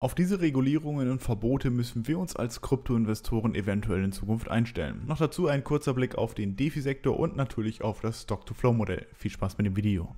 Auf diese Regulierungen und Verbote müssen wir uns als Kryptoinvestoren eventuell in Zukunft einstellen. Noch dazu ein kurzer Blick auf den DeFi-Sektor und natürlich auf das Stock-to-Flow-Modell. Viel Spaß mit dem Video.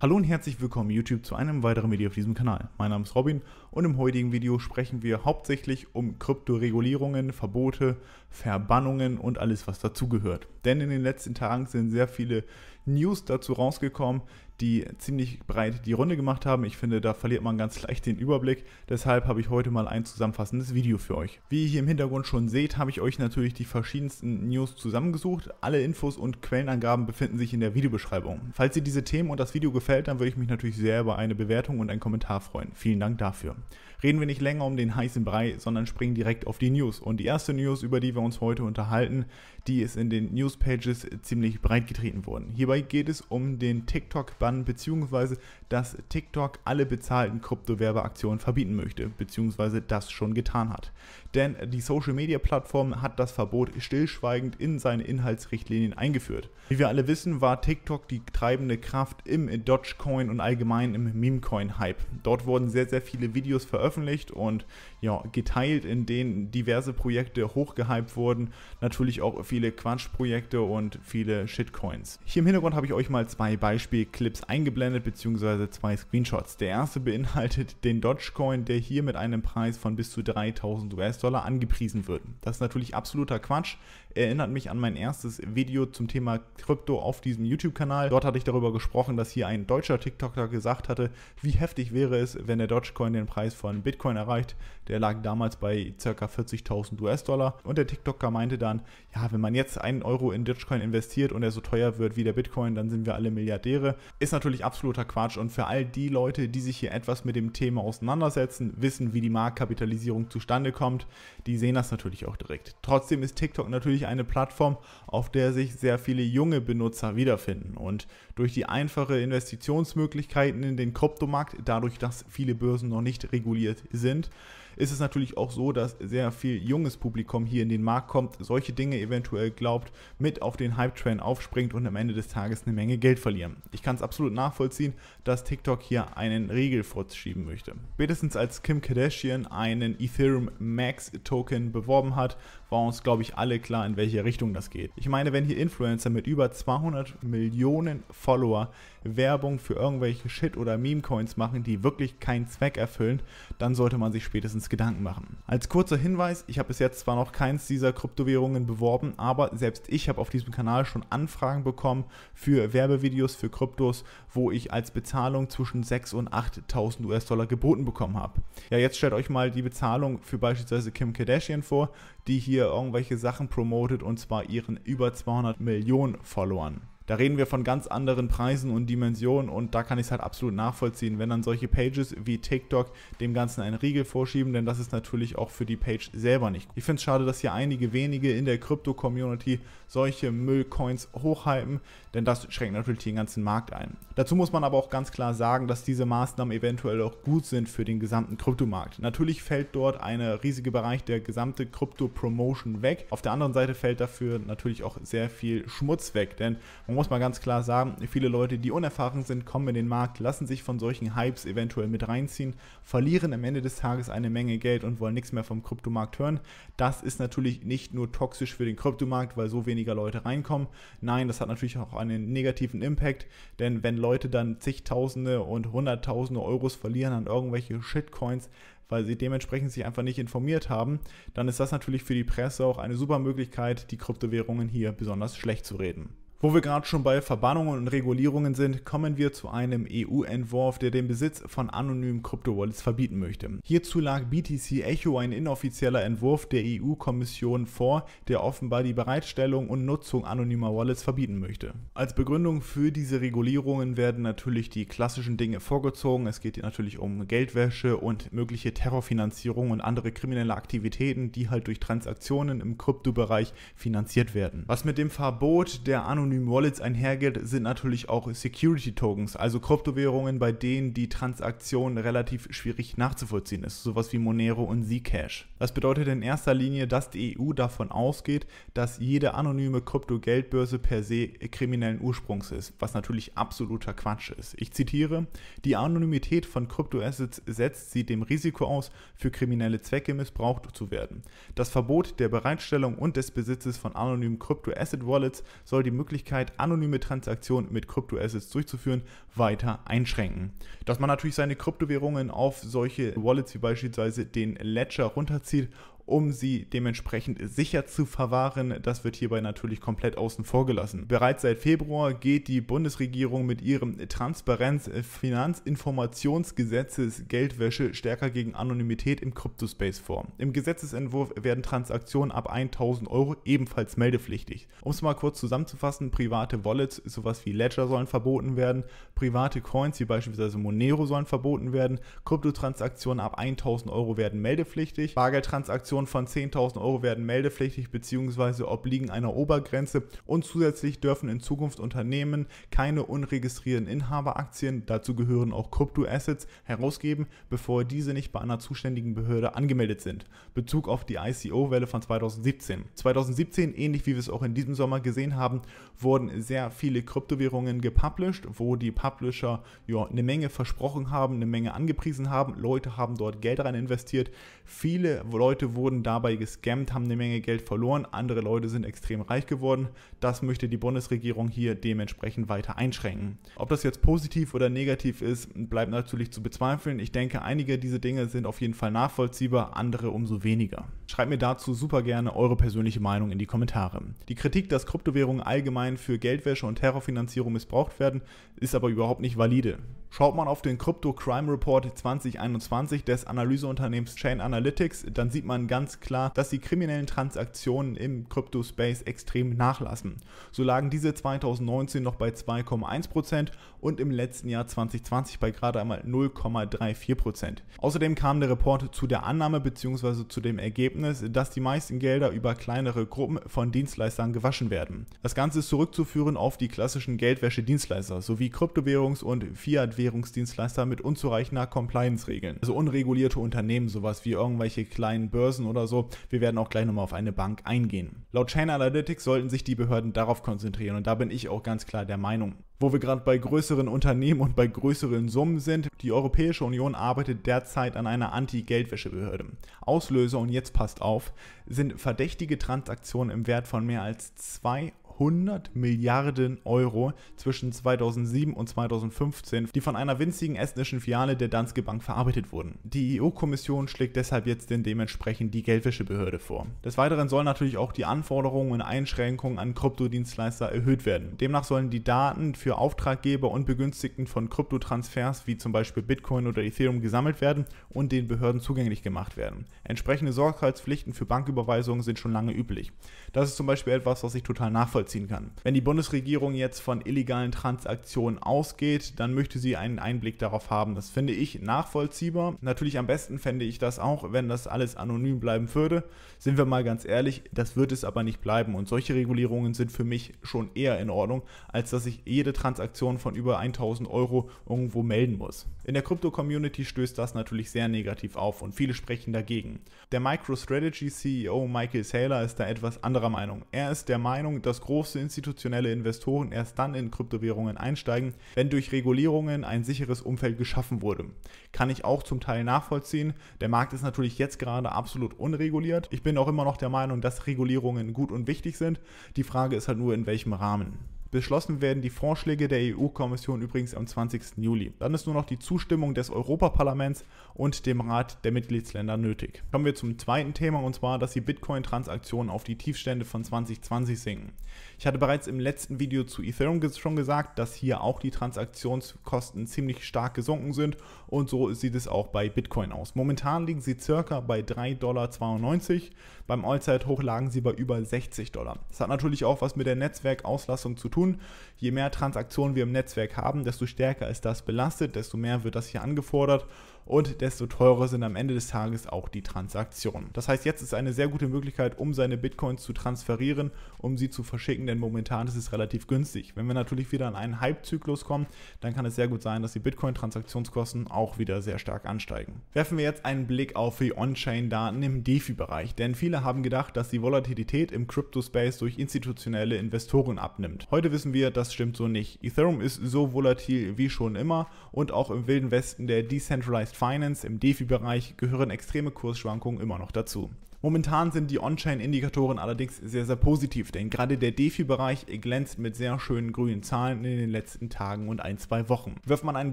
Hallo und herzlich willkommen YouTube zu einem weiteren Video auf diesem Kanal. Mein Name ist Robin und im heutigen Video sprechen wir hauptsächlich um Kryptoregulierungen, Verbote, Verbannungen und alles was dazugehört. Denn in den letzten Tagen sind sehr viele News dazu rausgekommen, die ziemlich breit die Runde gemacht haben. Ich finde, da verliert man ganz leicht den Überblick. Deshalb habe ich heute mal ein zusammenfassendes Video für euch. Wie ihr hier im Hintergrund schon seht, habe ich euch natürlich die verschiedensten News zusammengesucht. Alle Infos und Quellenangaben befinden sich in der Videobeschreibung. Falls ihr diese Themen und das Video gefällt, dann würde ich mich natürlich sehr über eine Bewertung und einen Kommentar freuen. Vielen Dank dafür. Reden wir nicht länger um den heißen Brei, sondern springen direkt auf die News. Und die erste News, über die wir uns heute unterhalten, die ist in den Newspages ziemlich breit getreten worden. Hierbei geht es um den TikTok bereich entspannen, beziehungsweise dass TikTok alle bezahlten Kryptowerbeaktionen verbieten möchte, beziehungsweise das schon getan hat. Denn die Social-Media-Plattform hat das Verbot stillschweigend in seine Inhaltsrichtlinien eingeführt. Wie wir alle wissen, war TikTok die treibende Kraft im Dogecoin und allgemein im Memecoin-Hype. Dort wurden sehr, sehr viele Videos veröffentlicht und ja, geteilt, in denen diverse Projekte hochgehypt wurden. Natürlich auch viele Quatschprojekte und viele Shitcoins. Hier im Hintergrund habe ich euch mal zwei Beispielclips eingeblendet, beziehungsweise zwei Screenshots. Der erste beinhaltet den Dogecoin, der hier mit einem Preis von bis zu 3000 US-Dollar angepriesen wird. Das ist natürlich absoluter Quatsch erinnert mich an mein erstes Video zum Thema Krypto auf diesem YouTube-Kanal. Dort hatte ich darüber gesprochen, dass hier ein deutscher TikToker gesagt hatte, wie heftig wäre es, wenn der Dogecoin den Preis von Bitcoin erreicht. Der lag damals bei ca. 40.000 US-Dollar und der TikToker meinte dann, ja, wenn man jetzt einen Euro in Dogecoin investiert und er so teuer wird wie der Bitcoin, dann sind wir alle Milliardäre. Ist natürlich absoluter Quatsch und für all die Leute, die sich hier etwas mit dem Thema auseinandersetzen, wissen, wie die Marktkapitalisierung zustande kommt, die sehen das natürlich auch direkt. Trotzdem ist TikTok natürlich natürlich eine Plattform, auf der sich sehr viele junge Benutzer wiederfinden. Und durch die einfache Investitionsmöglichkeiten in den Kryptomarkt, dadurch, dass viele Börsen noch nicht reguliert sind, ist es natürlich auch so, dass sehr viel junges Publikum hier in den Markt kommt, solche Dinge eventuell glaubt, mit auf den Hype-Train aufspringt und am Ende des Tages eine Menge Geld verlieren. Ich kann es absolut nachvollziehen, dass TikTok hier einen Riegel vorzuschieben möchte. Spätestens als Kim Kardashian einen Ethereum Max Token beworben hat, war uns, glaube ich, alle klar, in welche Richtung das geht. Ich meine, wenn hier Influencer mit über 200 Millionen Follower Werbung für irgendwelche Shit- oder Meme-Coins machen, die wirklich keinen Zweck erfüllen, dann sollte man sich spätestens Gedanken machen. Als kurzer Hinweis, ich habe bis jetzt zwar noch keins dieser Kryptowährungen beworben, aber selbst ich habe auf diesem Kanal schon Anfragen bekommen für Werbevideos für Kryptos, wo ich als Bezahlung zwischen 6.000 und 8.000 US-Dollar geboten bekommen habe. Ja, jetzt stellt euch mal die Bezahlung für beispielsweise Kim Kardashian vor die hier irgendwelche Sachen promotet und zwar ihren über 200 Millionen Followern da reden wir von ganz anderen Preisen und Dimensionen und da kann ich es halt absolut nachvollziehen, wenn dann solche Pages wie TikTok dem Ganzen einen Riegel vorschieben, denn das ist natürlich auch für die Page selber nicht. gut. Ich finde es schade, dass hier einige wenige in der Krypto-Community solche Müllcoins hochhalten, denn das schränkt natürlich den ganzen Markt ein. Dazu muss man aber auch ganz klar sagen, dass diese Maßnahmen eventuell auch gut sind für den gesamten Kryptomarkt. Natürlich fällt dort ein riesiger Bereich der gesamte Krypto-Promotion weg. Auf der anderen Seite fällt dafür natürlich auch sehr viel Schmutz weg, denn man man muss mal ganz klar sagen, viele Leute, die unerfahren sind, kommen in den Markt, lassen sich von solchen Hypes eventuell mit reinziehen, verlieren am Ende des Tages eine Menge Geld und wollen nichts mehr vom Kryptomarkt hören. Das ist natürlich nicht nur toxisch für den Kryptomarkt, weil so weniger Leute reinkommen. Nein, das hat natürlich auch einen negativen Impact, denn wenn Leute dann zigtausende und hunderttausende Euros verlieren an irgendwelche Shitcoins, weil sie dementsprechend sich einfach nicht informiert haben, dann ist das natürlich für die Presse auch eine super Möglichkeit, die Kryptowährungen hier besonders schlecht zu reden. Wo wir gerade schon bei Verbannungen und Regulierungen sind, kommen wir zu einem EU-Entwurf, der den Besitz von anonymen Kryptowallets verbieten möchte. Hierzu lag BTC Echo ein inoffizieller Entwurf der EU-Kommission vor, der offenbar die Bereitstellung und Nutzung anonymer Wallets verbieten möchte. Als Begründung für diese Regulierungen werden natürlich die klassischen Dinge vorgezogen. Es geht natürlich um Geldwäsche und mögliche Terrorfinanzierung und andere kriminelle Aktivitäten, die halt durch Transaktionen im Kryptobereich finanziert werden. Was mit dem Verbot der anonymen anonymen Wallets einhergeht, sind natürlich auch Security Tokens, also Kryptowährungen, bei denen die Transaktion relativ schwierig nachzuvollziehen ist, sowas wie Monero und Zcash. Das bedeutet in erster Linie, dass die EU davon ausgeht, dass jede anonyme Krypto-Geldbörse per se kriminellen Ursprungs ist, was natürlich absoluter Quatsch ist. Ich zitiere, die Anonymität von Kryptoassets setzt sie dem Risiko aus, für kriminelle Zwecke missbraucht zu werden. Das Verbot der Bereitstellung und des Besitzes von anonymen Kryptoasset-Wallets soll die Möglichkeit Möglichkeit, anonyme Transaktionen mit Kryptoassets durchzuführen, weiter einschränken. Dass man natürlich seine Kryptowährungen auf solche Wallets wie beispielsweise den Ledger runterzieht um sie dementsprechend sicher zu verwahren. Das wird hierbei natürlich komplett außen vor gelassen. Bereits seit Februar geht die Bundesregierung mit ihrem Transparenz-Finanzinformationsgesetzes Geldwäsche stärker gegen Anonymität im Kryptospace vor. Im Gesetzesentwurf werden Transaktionen ab 1000 Euro ebenfalls meldepflichtig. Um es mal kurz zusammenzufassen, private Wallets, sowas wie Ledger sollen verboten werden, private Coins wie beispielsweise Monero sollen verboten werden, Kryptotransaktionen ab 1000 Euro werden meldepflichtig, Bargeldtransaktionen Transaktionen von 10.000 Euro werden meldepflichtig bzw. obliegen einer Obergrenze und zusätzlich dürfen in Zukunft Unternehmen keine unregistrierten Inhaberaktien, dazu gehören auch Kryptoassets, herausgeben, bevor diese nicht bei einer zuständigen Behörde angemeldet sind. Bezug auf die ICO-Welle von 2017. 2017, ähnlich wie wir es auch in diesem Sommer gesehen haben, wurden sehr viele Kryptowährungen gepublished, wo die Publisher ja, eine Menge versprochen haben, eine Menge angepriesen haben, Leute haben dort Geld rein investiert, viele Leute wurden wurden dabei gescammt, haben eine Menge Geld verloren, andere Leute sind extrem reich geworden. Das möchte die Bundesregierung hier dementsprechend weiter einschränken. Ob das jetzt positiv oder negativ ist, bleibt natürlich zu bezweifeln. Ich denke, einige dieser Dinge sind auf jeden Fall nachvollziehbar, andere umso weniger. Schreibt mir dazu super gerne eure persönliche Meinung in die Kommentare. Die Kritik, dass Kryptowährungen allgemein für Geldwäsche und Terrorfinanzierung missbraucht werden, ist aber überhaupt nicht valide. Schaut man auf den Crypto Crime Report 2021 des Analyseunternehmens Chain Analytics, dann sieht man ganz ganz klar, dass die kriminellen Transaktionen im Crypto-Space extrem nachlassen. So lagen diese 2019 noch bei 2,1% Prozent und im letzten Jahr 2020 bei gerade einmal 0,34 Außerdem kam der Report zu der Annahme bzw. zu dem Ergebnis, dass die meisten Gelder über kleinere Gruppen von Dienstleistern gewaschen werden. Das Ganze ist zurückzuführen auf die klassischen Geldwäschedienstleister sowie Kryptowährungs- und Fiat-Währungsdienstleister mit unzureichender Compliance-Regeln. Also unregulierte Unternehmen, sowas wie irgendwelche kleinen Börsen oder so. Wir werden auch gleich nochmal auf eine Bank eingehen. Laut Chain Analytics sollten sich die Behörden darauf konzentrieren und da bin ich auch ganz klar der Meinung wo wir gerade bei größeren Unternehmen und bei größeren Summen sind. Die Europäische Union arbeitet derzeit an einer Anti-Geldwäschebehörde. Auslöser, und jetzt passt auf, sind verdächtige Transaktionen im Wert von mehr als 2 100 Milliarden Euro zwischen 2007 und 2015, die von einer winzigen estnischen Filiale der Danske Bank verarbeitet wurden. Die EU-Kommission schlägt deshalb jetzt den dementsprechend die Geldwäschebehörde vor. Des Weiteren sollen natürlich auch die Anforderungen und Einschränkungen an Kryptodienstleister erhöht werden. Demnach sollen die Daten für Auftraggeber und Begünstigten von Kryptotransfers wie zum Beispiel Bitcoin oder Ethereum gesammelt werden und den Behörden zugänglich gemacht werden. Entsprechende Sorgfaltspflichten für Banküberweisungen sind schon lange üblich. Das ist zum Beispiel etwas, was ich total nachvollziehe nachvollziehen kann. Wenn die Bundesregierung jetzt von illegalen Transaktionen ausgeht, dann möchte sie einen Einblick darauf haben. Das finde ich nachvollziehbar. Natürlich am besten fände ich das auch, wenn das alles anonym bleiben würde. Sind wir mal ganz ehrlich, das wird es aber nicht bleiben. Und solche Regulierungen sind für mich schon eher in Ordnung, als dass ich jede Transaktion von über 1000 Euro irgendwo melden muss. In der Krypto-Community stößt das natürlich sehr negativ auf und viele sprechen dagegen. Der MicroStrategy CEO Michael Saylor ist da etwas anderer Meinung. Er ist der Meinung, dass große große institutionelle Investoren erst dann in Kryptowährungen einsteigen, wenn durch Regulierungen ein sicheres Umfeld geschaffen wurde. Kann ich auch zum Teil nachvollziehen. Der Markt ist natürlich jetzt gerade absolut unreguliert. Ich bin auch immer noch der Meinung, dass Regulierungen gut und wichtig sind. Die Frage ist halt nur, in welchem Rahmen. Beschlossen werden die Vorschläge der EU-Kommission übrigens am 20. Juli. Dann ist nur noch die Zustimmung des Europaparlaments und dem Rat der Mitgliedsländer nötig. Kommen wir zum zweiten Thema und zwar, dass die Bitcoin-Transaktionen auf die Tiefstände von 2020 sinken. Ich hatte bereits im letzten Video zu Ethereum schon gesagt, dass hier auch die Transaktionskosten ziemlich stark gesunken sind und so sieht es auch bei Bitcoin aus. Momentan liegen sie circa bei 3,92 Dollar. Beim Allzeithoch lagen sie bei über 60 Dollar. Das hat natürlich auch was mit der Netzwerkauslastung zu tun tun. Je mehr Transaktionen wir im Netzwerk haben, desto stärker ist das belastet, desto mehr wird das hier angefordert und desto teurer sind am Ende des Tages auch die Transaktionen. Das heißt, jetzt ist eine sehr gute Möglichkeit, um seine Bitcoins zu transferieren, um sie zu verschicken, denn momentan ist es relativ günstig. Wenn wir natürlich wieder an einen Hype-Zyklus kommen, dann kann es sehr gut sein, dass die Bitcoin-Transaktionskosten auch wieder sehr stark ansteigen. Werfen wir jetzt einen Blick auf die On-Chain-Daten im DeFi-Bereich, denn viele haben gedacht, dass die Volatilität im Crypto-Space durch institutionelle Investoren abnimmt. Heute wissen wir, das stimmt so nicht. Ethereum ist so volatil wie schon immer und auch im wilden Westen der Decentralized Finance im DeFi-Bereich gehören extreme Kursschwankungen immer noch dazu. Momentan sind die On-Chain-Indikatoren allerdings sehr, sehr positiv, denn gerade der DeFi-Bereich glänzt mit sehr schönen grünen Zahlen in den letzten Tagen und ein, zwei Wochen. Wirft man einen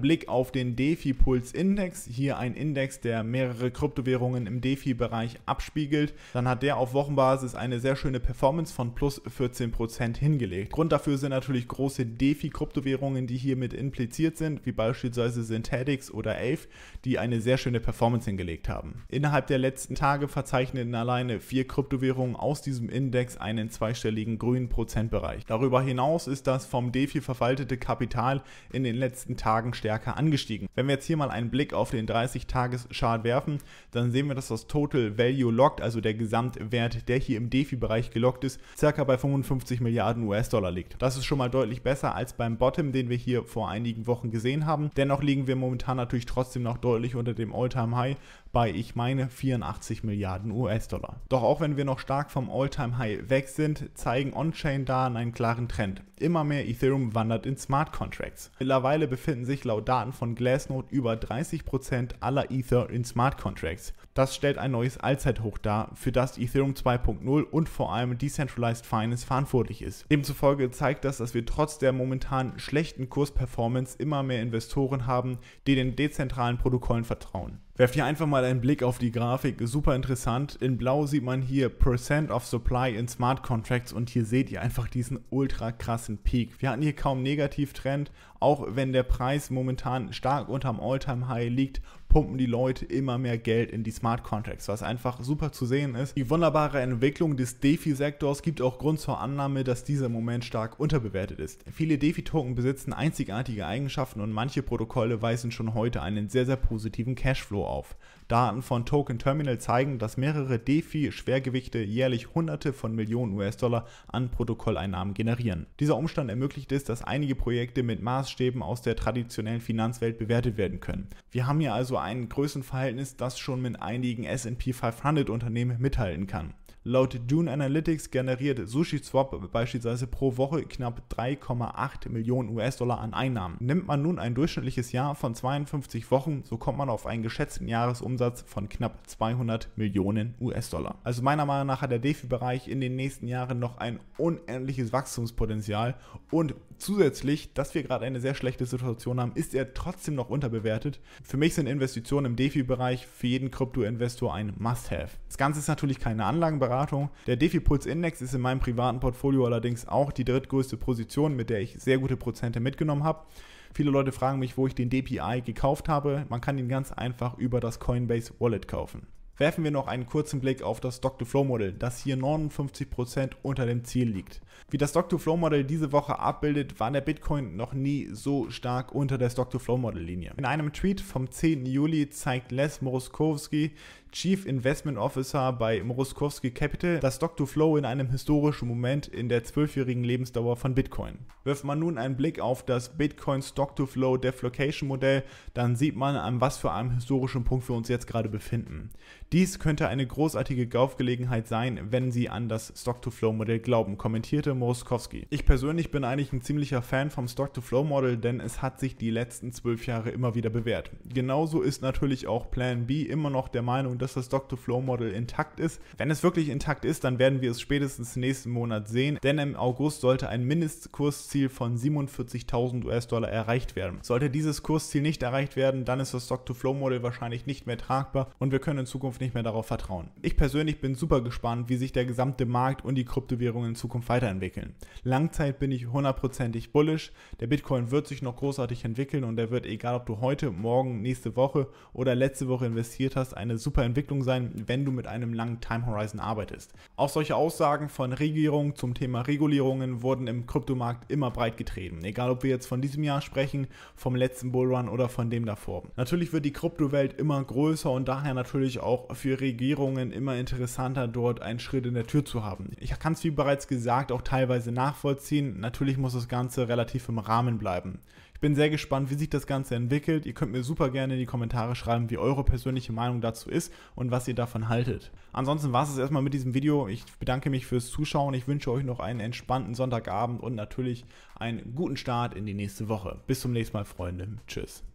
Blick auf den DeFi-Puls-Index, hier ein Index, der mehrere Kryptowährungen im DeFi-Bereich abspiegelt, dann hat der auf Wochenbasis eine sehr schöne Performance von plus 14% hingelegt. Grund dafür sind natürlich große DeFi-Kryptowährungen, die hier mit impliziert sind, wie beispielsweise Synthetix oder Ave, die eine sehr schöne Performance hingelegt haben. Innerhalb der letzten Tage verzeichneten alleine vier Kryptowährungen aus diesem Index einen zweistelligen grünen Prozentbereich. Darüber hinaus ist das vom DeFi verwaltete Kapital in den letzten Tagen stärker angestiegen. Wenn wir jetzt hier mal einen Blick auf den 30-Tages-Chart werfen, dann sehen wir, dass das Total Value Locked, also der Gesamtwert, der hier im DeFi-Bereich gelockt ist, circa bei 55 Milliarden US-Dollar liegt. Das ist schon mal deutlich besser als beim Bottom, den wir hier vor einigen Wochen gesehen haben. Dennoch liegen wir momentan natürlich trotzdem noch deutlich unter dem All-Time-High bei, ich meine, 84 Milliarden US-Dollar. Doch auch wenn wir noch stark vom All-Time-High weg sind, zeigen On-Chain-Daten einen klaren Trend. Immer mehr Ethereum wandert in Smart Contracts. Mittlerweile befinden sich laut Daten von Glassnode über 30% aller Ether in Smart Contracts. Das stellt ein neues Allzeithoch dar, für das Ethereum 2.0 und vor allem Decentralized Finance verantwortlich ist. Demzufolge zeigt das, dass wir trotz der momentan schlechten Kursperformance immer mehr Investoren haben, die den dezentralen Protokollen vertrauen. Werft hier einfach mal einen Blick auf die Grafik, super interessant. In blau sieht man hier Percent of Supply in Smart Contracts und hier seht ihr einfach diesen ultra krassen Peak. Wir hatten hier kaum Negativtrend auch wenn der Preis momentan stark unterm All-Time-High liegt, pumpen die Leute immer mehr Geld in die Smart Contracts, was einfach super zu sehen ist. Die wunderbare Entwicklung des DeFi-Sektors gibt auch Grund zur Annahme, dass dieser Moment stark unterbewertet ist. Viele DeFi-Token besitzen einzigartige Eigenschaften und manche Protokolle weisen schon heute einen sehr, sehr positiven Cashflow auf. Daten von Token Terminal zeigen, dass mehrere DeFi-Schwergewichte jährlich Hunderte von Millionen US-Dollar an Protokolleinnahmen generieren. Dieser Umstand ermöglicht es, dass einige Projekte mit Maßstäben aus der traditionellen Finanzwelt bewertet werden können. Wir haben hier also ein Größenverhältnis, das schon mit einigen S&P 500 Unternehmen mithalten kann. Laut June Analytics generiert SushiSwap beispielsweise pro Woche knapp 3,8 Millionen US-Dollar an Einnahmen. Nimmt man nun ein durchschnittliches Jahr von 52 Wochen, so kommt man auf einen geschätzten Jahresumsatz von knapp 200 Millionen US-Dollar. Also meiner Meinung nach hat der DeFi-Bereich in den nächsten Jahren noch ein unendliches Wachstumspotenzial und zusätzlich, dass wir gerade eine sehr schlechte Situation haben, ist er trotzdem noch unterbewertet. Für mich sind Investitionen im DeFi-Bereich für jeden Krypto-Investor ein Must-Have. Das Ganze ist natürlich keine Anlagenbereich Beratung. Der DefiPulse-Index ist in meinem privaten Portfolio allerdings auch die drittgrößte Position, mit der ich sehr gute Prozente mitgenommen habe. Viele Leute fragen mich, wo ich den DPI gekauft habe. Man kann ihn ganz einfach über das Coinbase Wallet kaufen werfen wir noch einen kurzen Blick auf das Stock-to-Flow-Modell, das hier 59% unter dem Ziel liegt. Wie das Stock-to-Flow-Modell diese Woche abbildet, war der Bitcoin noch nie so stark unter der stock to flow modell linie In einem Tweet vom 10. Juli zeigt Les Moroskowski, Chief Investment Officer bei Moroskowski Capital, das Stock-to-Flow in einem historischen Moment in der zwölfjährigen Lebensdauer von Bitcoin. Wirft man nun einen Blick auf das Bitcoin Stock-to-Flow Deflocation Modell, dann sieht man, an was für einem historischen Punkt wir uns jetzt gerade befinden. Dies könnte eine großartige Kaufgelegenheit sein, wenn Sie an das Stock-to-Flow-Modell glauben, kommentierte Moskowski. Ich persönlich bin eigentlich ein ziemlicher Fan vom Stock-to-Flow-Modell, denn es hat sich die letzten zwölf Jahre immer wieder bewährt. Genauso ist natürlich auch Plan B immer noch der Meinung, dass das Stock-to-Flow-Modell intakt ist. Wenn es wirklich intakt ist, dann werden wir es spätestens nächsten Monat sehen, denn im August sollte ein Mindestkursziel von 47.000 US-Dollar erreicht werden. Sollte dieses Kursziel nicht erreicht werden, dann ist das Stock-to-Flow-Modell wahrscheinlich nicht mehr tragbar und wir können in Zukunft nicht mehr darauf vertrauen. Ich persönlich bin super gespannt, wie sich der gesamte Markt und die Kryptowährungen in Zukunft weiterentwickeln. Langzeit bin ich hundertprozentig bullish. Der Bitcoin wird sich noch großartig entwickeln und er wird, egal ob du heute, morgen, nächste Woche oder letzte Woche investiert hast, eine super Entwicklung sein, wenn du mit einem langen Time Horizon arbeitest. Auch solche Aussagen von Regierungen zum Thema Regulierungen wurden im Kryptomarkt immer breit getreten. Egal ob wir jetzt von diesem Jahr sprechen, vom letzten Bullrun oder von dem davor. Natürlich wird die Kryptowelt immer größer und daher natürlich auch für Regierungen immer interessanter, dort einen Schritt in der Tür zu haben. Ich kann es, wie bereits gesagt, auch teilweise nachvollziehen. Natürlich muss das Ganze relativ im Rahmen bleiben. Ich bin sehr gespannt, wie sich das Ganze entwickelt. Ihr könnt mir super gerne in die Kommentare schreiben, wie eure persönliche Meinung dazu ist und was ihr davon haltet. Ansonsten war es erstmal mit diesem Video. Ich bedanke mich fürs Zuschauen. Ich wünsche euch noch einen entspannten Sonntagabend und natürlich einen guten Start in die nächste Woche. Bis zum nächsten Mal, Freunde. Tschüss.